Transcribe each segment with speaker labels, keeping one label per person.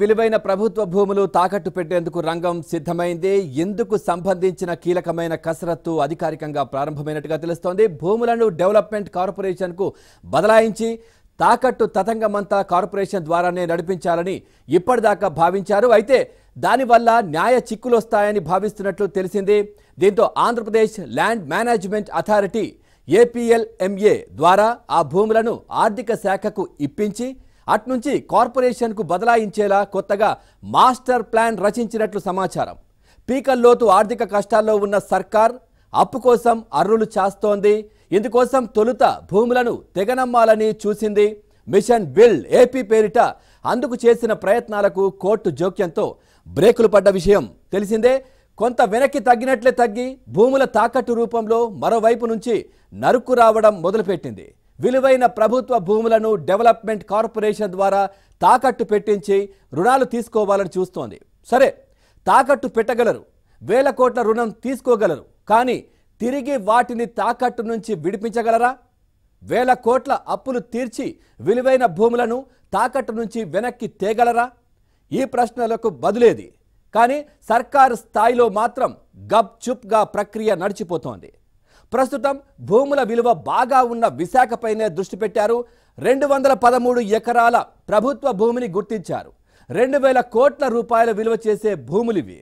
Speaker 1: విలువైన ప్రభుత్వ భూములు తాకట్టు పెట్టేందుకు రంగం సిద్ధమైంది ఎందుకు సంబంధించిన కీలకమైన కసరత్తు అధికారికంగా ప్రారంభమైనట్టుగా తెలుస్తోంది భూములను డెవలప్మెంట్ కార్పొరేషన్కు బదలాయించి తాకట్టు తతంగమంతా కార్పొరేషన్ ద్వారానే నడిపించాలని ఇప్పటిదాకా భావించారు అయితే దానివల్ల న్యాయ చిక్కులు వస్తాయని భావిస్తున్నట్లు తెలిసింది దీంతో Andhra Pradesh land management authority APLMA ద్వారా ఆ భూములను ఆర్థిక శాఖకు ఇప్పించి అట్నుంచి కార్పొరేషన్కు బదలాయించేలా కొత్తగా మాస్టర్ ప్లాన్ రచించినట్లు సమాచారం పీకల్లోతు ఆర్థిక కష్టాల్లో ఉన్న సర్కార్ అప్పు కోసం అర్రులు చాస్తోంది ఇందుకోసం తొలుత భూములను తెగనమ్మాలని చూసింది మిషన్ బిల్ ఏపీ పేరిట అందుకు చేసిన ప్రయత్నాలకు కోర్టు జోక్యంతో బ్రేకులు పడ్డ విషయం తెలిసిందే కొంత వెనక్కి తగ్గినట్లే తగ్గి భూముల తాకట్టు రూపంలో మరోవైపు నుంచి నరుకు రావడం మొదలుపెట్టింది విలువైన ప్రభుత్వ భూములను డెవలప్మెంట్ కార్పొరేషన్ ద్వారా తాకట్టు పెట్టించి రుణాలు తీసుకోవాలని చూస్తోంది సరే తాకట్టు పెట్టగలరు వేల కోట్ల రుణం తీసుకోగలరు కానీ తిరిగి వాటిని తాకట్టు నుంచి విడిపించగలరా వేల కోట్ల అప్పులు తీర్చి విలువైన భూములను తాకట్టు నుంచి వెనక్కి తేగలరా ఈ ప్రశ్నలకు బదులేది కానీ సర్కారు స్థాయిలో మాత్రం గప్ చుప్గా ప్రక్రియ నడిచిపోతోంది ప్రస్తుతం భూముల విలువ బాగా ఉన్న విశాఖపైనే దృష్టి పెట్టారు రెండు వందల పదమూడు ఎకరాల ప్రభుత్వ భూమిని గుర్తించారు రెండు వేల కోట్ల రూపాయల విలువ చేసే భూములివి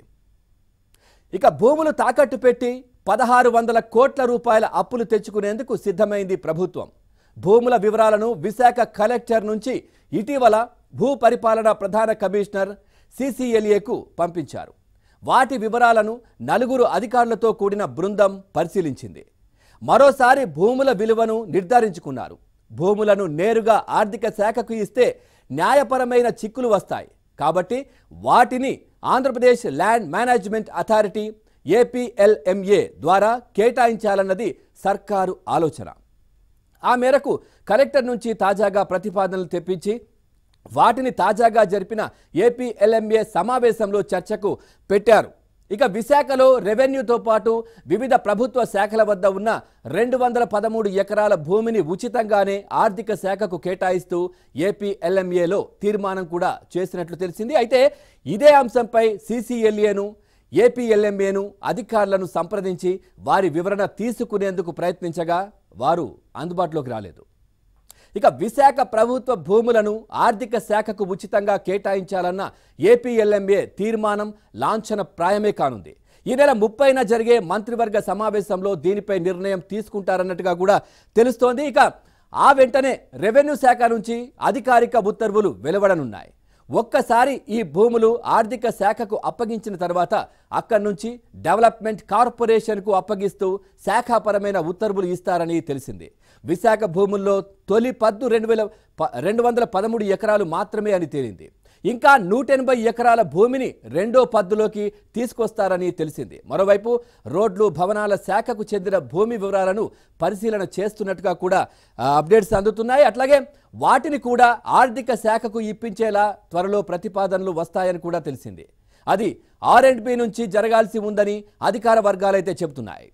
Speaker 1: ఇక భూములు తాకట్టు పెట్టి పదహారు వందల కోట్ల రూపాయల అప్పులు తెచ్చుకునేందుకు సిద్ధమైంది ప్రభుత్వం భూముల వివరాలను విశాఖ కలెక్టర్ నుంచి ఇటీవల భూ పరిపాలన ప్రధాన కమిషనర్ సిసిఎల్ఏకు పంపించారు వాటి వివరాలను నలుగురు అధికారులతో కూడిన బృందం పరిశీలించింది మరోసారి భూముల విలువను నిర్ధారించుకున్నారు భూములను నేరుగా ఆర్థిక శాఖకు ఇస్తే న్యాయపరమైన చిక్కులు వస్తాయి కాబట్టి వాటిని Andhra Pradesh land management authority APLMA ద్వారా కేటాయించాలన్నది సర్కారు ఆలోచన ఆ మేరకు కలెక్టర్ నుంచి తాజాగా ప్రతిపాదనలు తెప్పించి వాటిని తాజాగా జరిపిన ఏపీఎల్ఎంఏ సమావేశంలో చర్చకు పెట్టారు ఇక విశాఖలో రెవెన్యూతో పాటు వివిధ ప్రభుత్వ శాఖల వద్ద ఉన్న రెండు వందల పదమూడు ఎకరాల భూమిని ఉచితంగానే ఆర్థిక శాఖకు కేటాయిస్తూ ఏపీఎల్ఎంఏలో తీర్మానం కూడా చేసినట్లు తెలిసింది అయితే ఇదే అంశంపై సీసీఎల్ఏను ఏపీఎల్ఎంఏను అధికారులను సంప్రదించి వారి వివరణ తీసుకునేందుకు ప్రయత్నించగా వారు అందుబాటులోకి రాలేదు ఇక విశాఖ ప్రభుత్వ భూములను ఆర్థిక శాఖకు ఉచితంగా కేటాయించాలన్న ఏపీఎల్ఎంఏ తీర్మానం లాంఛన ప్రాయమే కానుంది ఈ నెల ముప్పైన జరిగే మంత్రివర్గ సమావేశంలో దీనిపై నిర్ణయం తీసుకుంటారన్నట్టుగా కూడా తెలుస్తోంది ఇక ఆ వెంటనే రెవెన్యూ శాఖ నుంచి అధికారిక ఉత్తర్వులు వెలువడనున్నాయి ఒక్కసారి ఈ భూములు ఆర్థిక శాఖకు అప్పగించిన తర్వాత అక్కడి నుంచి డెవలప్మెంట్ కార్పొరేషన్కు అప్పగిస్తూ శాఖాపరమైన ఉత్తర్వులు ఇస్తారని తెలిసింది విశాఖ భూముల్లో తొలి పద్దు రెండు వేల రెండు వందల పదమూడు ఎకరాలు మాత్రమే అని తేలింది ఇంకా నూట ఎనభై ఎకరాల భూమిని రెండో పద్దులోకి తీసుకొస్తారని తెలిసింది మరోవైపు రోడ్లు భవనాల శాఖకు చెందిన భూమి వివరాలను పరిశీలన చేస్తున్నట్టుగా కూడా అప్డేట్స్ అందుతున్నాయి అట్లాగే వాటిని కూడా ఆర్థిక శాఖకు ఇప్పించేలా త్వరలో ప్రతిపాదనలు వస్తాయని కూడా తెలిసింది అది ఆర్ అండ్ బి నుంచి జరగాల్సి ఉందని అధికార వర్గాలైతే చెబుతున్నాయి